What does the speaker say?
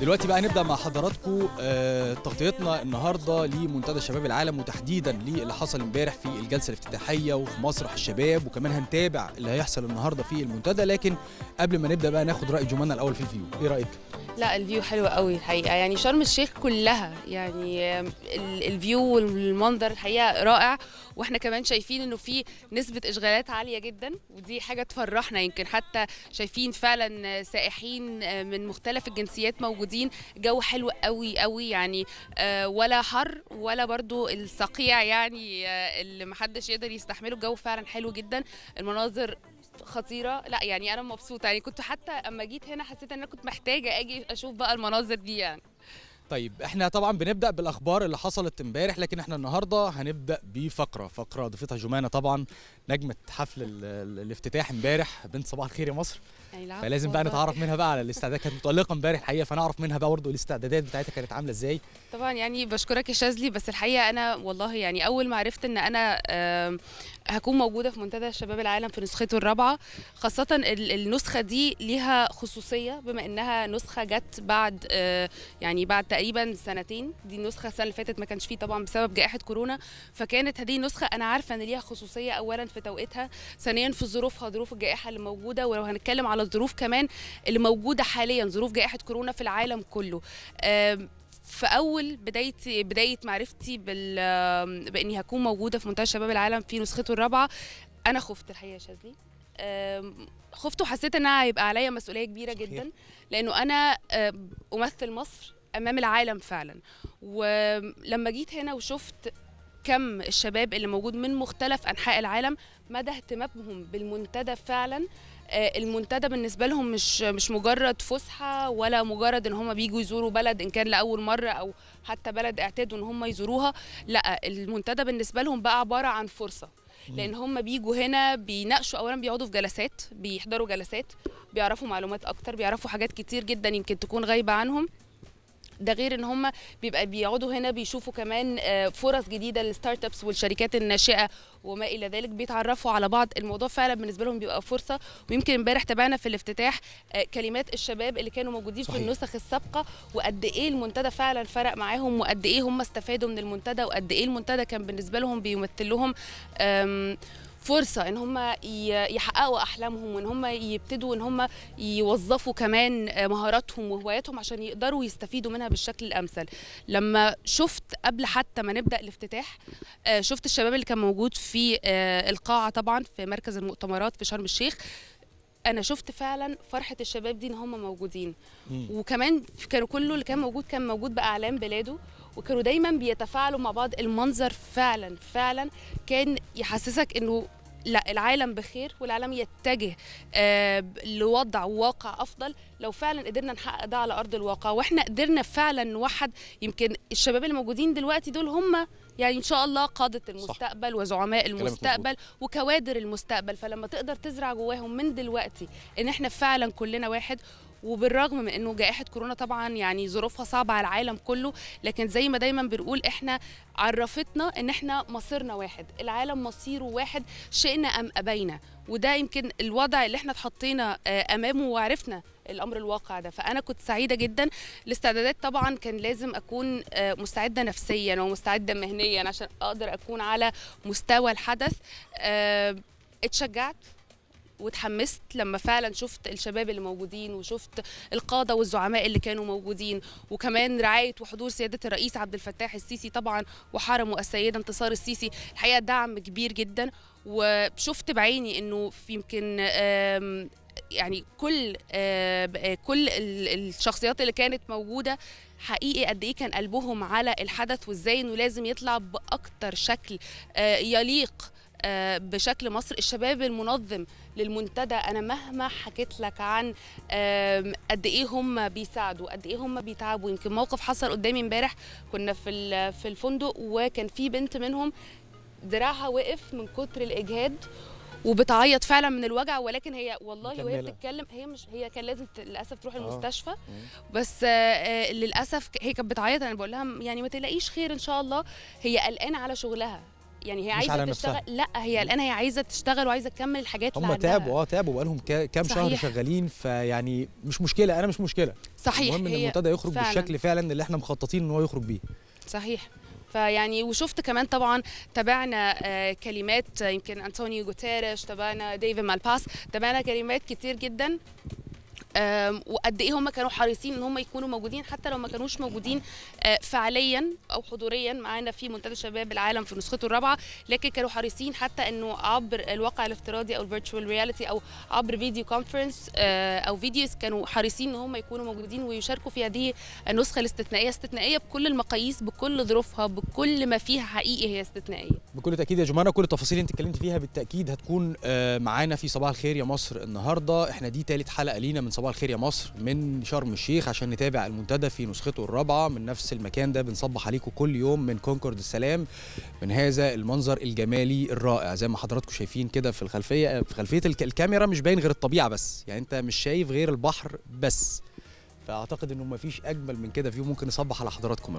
دلوقتي بقى هنبدا مع حضراتكم آه تغطيتنا النهارده لمنتدى شباب العالم وتحديدا للي حصل امبارح في الجلسه الافتتاحيه وفي مسرح الشباب وكمان هنتابع اللي هيحصل النهارده في المنتدى لكن قبل ما نبدا بقى ناخد راي جمانه الاول في الفيو ايه رايك لا الفيو حلو قوي الحقيقه يعني شرم الشيخ كلها يعني الفيو والمنظر الحقيقه رائع واحنا كمان شايفين انه في نسبه اشغالات عاليه جدا ودي حاجه تفرحنا يمكن حتى شايفين فعلا سائحين من مختلف الجنسيات موجودين موجودين جو حلو قوي قوي يعني آه، ولا حر ولا برضو الصقيع يعني آه، اللي محدش يقدر يستحمله الجو فعلا حلو جدا المناظر خطيره لا يعني انا مبسوطه يعني كنت حتى اما جيت هنا حسيت ان انا كنت محتاجه اجي اشوف بقى المناظر دي يعني طيب احنا طبعا بنبدا بالاخبار اللي حصلت امبارح لكن احنا النهارده هنبدا بفقره فقره ضيفتها جمانه طبعا نجمه حفل الافتتاح امبارح بنت صباح الخير يا مصر يعني فلازم بقى نتعرف منها بقى على الاستعدادات كانت متالقه امبارح الحقيقه فنعرف منها بقى برضه الاستعدادات بتاعتها كانت عامله ازاي طبعا يعني بشكرك يا شاذلي بس الحقيقه انا والله يعني اول ما عرفت ان انا هكون موجوده في منتدى شباب العالم في نسخته الرابعه خاصه النسخه دي ليها خصوصيه بما انها نسخه جت بعد يعني بعد تقريبا سنتين دي النسخه السنه اللي فاتت ما كانش فيه طبعا بسبب جائحه كورونا فكانت هذه النسخه انا عارفه ان ليها خصوصيه اولا في توقيتها ثانيا في ظروفها ظروف الجائحه اللي موجوده ولو هنتكلم على على الظروف كمان اللي موجوده حاليا ظروف جائحه كورونا في العالم كله في اول بدايتي بدايه معرفتي بال باني هكون موجوده في منتدى شباب العالم في نسخته الرابعه انا خفت الحقيقه شاذلي خفت وحسيت ان انا هيبقى عليا مسؤوليه كبيره صحيح. جدا لانه انا امثل مصر امام العالم فعلا ولما جيت هنا وشفت كم الشباب اللي موجود من مختلف انحاء العالم مدى اهتمامهم بالمنتدى فعلا آه، المنتدى بالنسبه لهم مش مش مجرد فسحه ولا مجرد ان هم بييجوا يزوروا بلد ان كان لاول مره او حتى بلد اعتادوا ان هم يزوروها لا المنتدى بالنسبه لهم بقى عباره عن فرصه لان هم بييجوا هنا بيناقشوا اولا بيقعدوا في جلسات بيحضروا جلسات بيعرفوا معلومات اكتر بيعرفوا حاجات كتير جدا يمكن تكون غايبه عنهم ده غير ان هم بيبقى بيقعدوا هنا بيشوفوا كمان آه، فرص جديده للستارت ابس والشركات الناشئه وما الى ذلك بيتعرفوا على بعض الموضوع فعلا بالنسبه لهم بيبقى فرصه ويمكن امبارح تابعنا في الافتتاح آه، كلمات الشباب اللي كانوا موجودين صحيح. في النسخ السابقه وقد ايه المنتدى فعلا فرق معاهم وقد ايه هم استفادوا من المنتدى وقد ايه المنتدى كان بالنسبه لهم بيمثل لهم فرصه ان هم يحققوا احلامهم وان هم يبتدوا ان هم يوظفوا كمان مهاراتهم وهواياتهم عشان يقدروا يستفيدوا منها بالشكل الامثل لما شفت قبل حتى ما نبدا الافتتاح آه، شفت الشباب اللي كان موجود في آه، القاعه طبعا في مركز المؤتمرات في شرم الشيخ انا شفت فعلا فرحه الشباب دي ان هم موجودين وكمان كانوا كله اللي كان موجود كان موجود باعلام بلاده وكانوا دايما بيتفاعلوا مع بعض المنظر فعلا فعلا كان يحسسك انه لا العالم بخير والعالم يتجه آه، لوضع واقع افضل لو فعلا قدرنا نحقق ده على ارض الواقع واحنا قدرنا فعلا نوحد يمكن الشباب اللي موجودين دلوقتي دول هم يعني ان شاء الله قاده المستقبل صح. وزعماء المستقبل وكوادر المستقبل فلما تقدر تزرع جواهم من دلوقتي ان احنا فعلا كلنا واحد وبالرغم من انه جائحه كورونا طبعا يعني ظروفها صعبه على العالم كله لكن زي ما دايما بنقول احنا عرفتنا ان احنا مصيرنا واحد العالم مصيره واحد شئنا ام ابينا وده يمكن الوضع اللي احنا اتحطينا آه، امامه وعرفنا الامر الواقع ده فانا كنت سعيده جدا الاستعدادات طبعا كان لازم اكون آه، مستعده نفسيا ومستعده مهنيا عشان اقدر اكون على مستوى الحدث آه، اتشجعت واتحمست لما فعلا شفت الشباب اللي موجودين وشفت القاده والزعماء اللي كانوا موجودين وكمان رعايه وحضور سياده الرئيس عبد الفتاح السيسي طبعا وحرمه السيده انتصار السيسي الحقيقه دعم كبير جدا وشفت بعيني انه في يمكن يعني كل آه، آه، كل الشخصيات اللي كانت موجوده حقيقي قد ايه كان قلبهم على الحدث وازاي انه لازم يطلع باكتر شكل آه، يليق بشكل مصر الشباب المنظم للمنتدى انا مهما حكيت لك عن قد ايه هم بيساعدوا قد ايه هم بيتعبوا يمكن موقف حصل قدامي امبارح كنا في في الفندق وكان في بنت منهم دراعها وقف من كتر الاجهاد وبتعيط فعلا من الوجع ولكن هي والله وهي بتتكلم هي مش هي كان لازم للاسف تروح آه. المستشفى بس آه، آه، للاسف هي كانت بتعيط انا بقول لها يعني ما تلاقيش خير ان شاء الله هي قلقانه على شغلها يعني هي عايزه تشتغل لا هي الان هي عايزه تشتغل وعايزه تكمل الحاجات اللي هم تعبوا اه تعبوا بقالهم كام شهر شغالين فيعني مش مشكله انا مش مشكله صحيح المهم ان المنتدى يخرج فعلا. بالشكل فعلا اللي احنا مخططين ان هو يخرج بيه صحيح فيعني وشفت كمان طبعا تابعنا آه، كلمات يمكن انطونيو جوتيريش تابعنا ديفيد مالباس تابعنا كلمات كتير جدا وقد ايه هم كانوا حريصين ان هم يكونوا موجودين حتى لو ما كانوش موجودين آه، فعليا او حضوريا معانا في منتدى شباب العالم في نسخته الرابعه لكن كانوا حريصين حتى انه عبر الواقع الافتراضي او الفيرتشوال رياليتي او عبر فيديو كونفرنس آه، او فيديوز كانوا حريصين ان هم يكونوا موجودين ويشاركوا في هذه النسخه الاستثنائيه استثنائيه بكل المقاييس بكل ظروفها بكل ما فيها حقيقي هي استثنائيه بكل تاكيد يا جمانه كل التفاصيل اللي انت اتكلمت فيها بالتاكيد هتكون آه، معانا في صباح الخير يا مصر النهارده احنا دي ثالث حلقه لينا من صباح صباح الخير يا مصر من شرم الشيخ عشان نتابع المنتدى في نسخته الرابعه من نفس المكان ده بنصبح عليكم كل يوم من كونكورد السلام من هذا المنظر الجمالي الرائع زي ما حضراتكم شايفين كده في الخلفيه في خلفيه الكاميرا مش باين غير الطبيعه بس يعني انت مش شايف غير البحر بس فاعتقد انه مفيش اجمل من كده في ممكن نصبح على حضراتكم